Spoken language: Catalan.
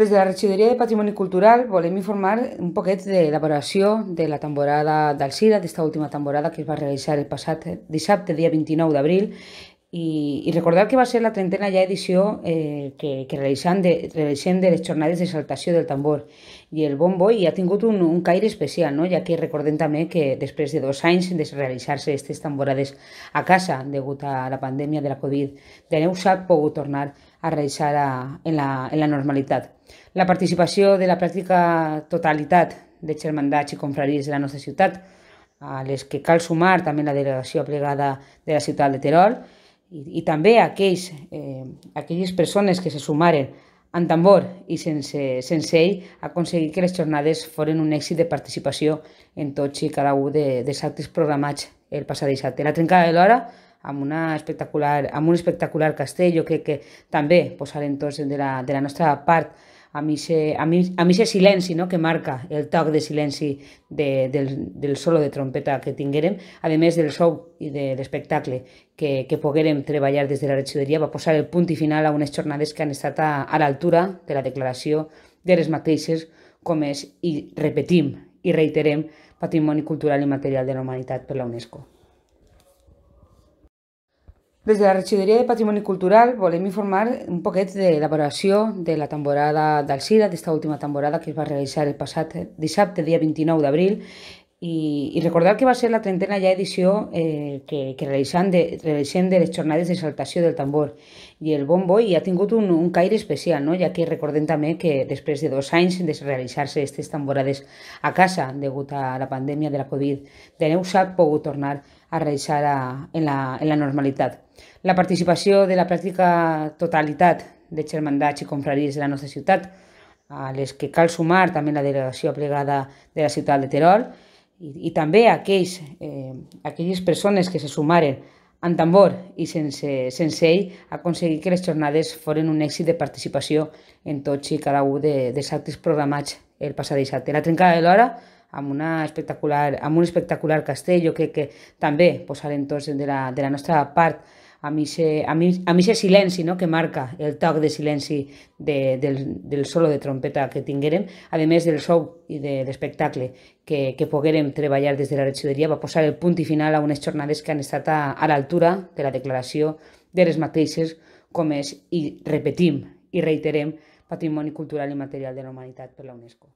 Des de la Regidoria de Patrimoni Cultural volem informar un poquet de l'elaboració de la temporada del d'esta última temporada que es va realitzar el passat dissabte, dia 29 d'abril, i, i recordar que va ser la trentena ja edició eh, que, que realitzem, de, realitzem de les jornades de saltació del tambor. I el bon boi ha tingut un, un caire especial, no? ja que recordem també que després de dos anys de realitzar-se aquestes tamborades a casa degut a la pandèmia de la covid de neu s'ha pogut tornar a realitzar a, en, la, en la normalitat. La participació de la pràctica totalitat de germandats i confraries de la nostra ciutat, a les que cal sumar també la delegació plegada de la ciutat de Terol, i, i també aquells, eh, aquelles persones que se sumaren amb tambor i sense, sense ell aconseguir que les jornades foren un èxit de participació en tots i cada un de, dels actes programats el passat dissabte. La trencada de l'hora amb, una espectacular, amb un espectacular castell, jo crec que també posarem tots de la, de la nostra part a mi ese silenci no? que marca el toc de silenci de, del, del solo de trompeta que tinguérem, a més del show i de l'espectacle que, que poguérem treballar des de la regidoria, va posar el punt i final a unes jornades que han estat a, a l'altura de la declaració de les mateixes com és, i repetim i reiterem, patrimoni cultural i material de la humanitat per la UNESCO. Des de la regidoria de Patrimoni Cultural volem informar un poquet de l'elaboració de la temporada del d'esta última temporada que es va realitzar el passat dissabte, dia 29 d'abril, i, i recordar que va ser la trentena ja edició eh, que, que realitzem, de, realitzem de les jornades de saltació del tambor i el bombo i ha tingut un, un caire especial, no? ja que recordem també que després de dos anys de realitzar-se aquestes tamborades a casa degut a la pandèmia de la covid neu s'ha pogut tornar a realitzar a, en, la, en la normalitat. La participació de la pràctica totalitat de germandats i confraries de la nostra ciutat, a les que cal sumar també la delegació plegada de la ciutat de Terol, i, i també aquells, eh, aquelles persones que se sumaren amb tambor i sense, sense ell aconseguir que les jornades foren un èxit de participació en tots i cada un de, dels actes programats el passat dissabte. La trencada de l'hora amb, una espectacular, amb un espectacular castell, jo crec que també posarem tots de la, de la nostra part amb aquest silenci no? que marca el toc de silenci de, del, del solo de trompeta que tinguérem, a més del show i de l'espectacle que, que poguérem treballar des de la regidoria, va posar el punt i final a unes jornades que han estat a, a l'altura de la declaració de les mateixes com és, i repetim i reiterem, patrimoni cultural i material de la humanitat per la UNESCO.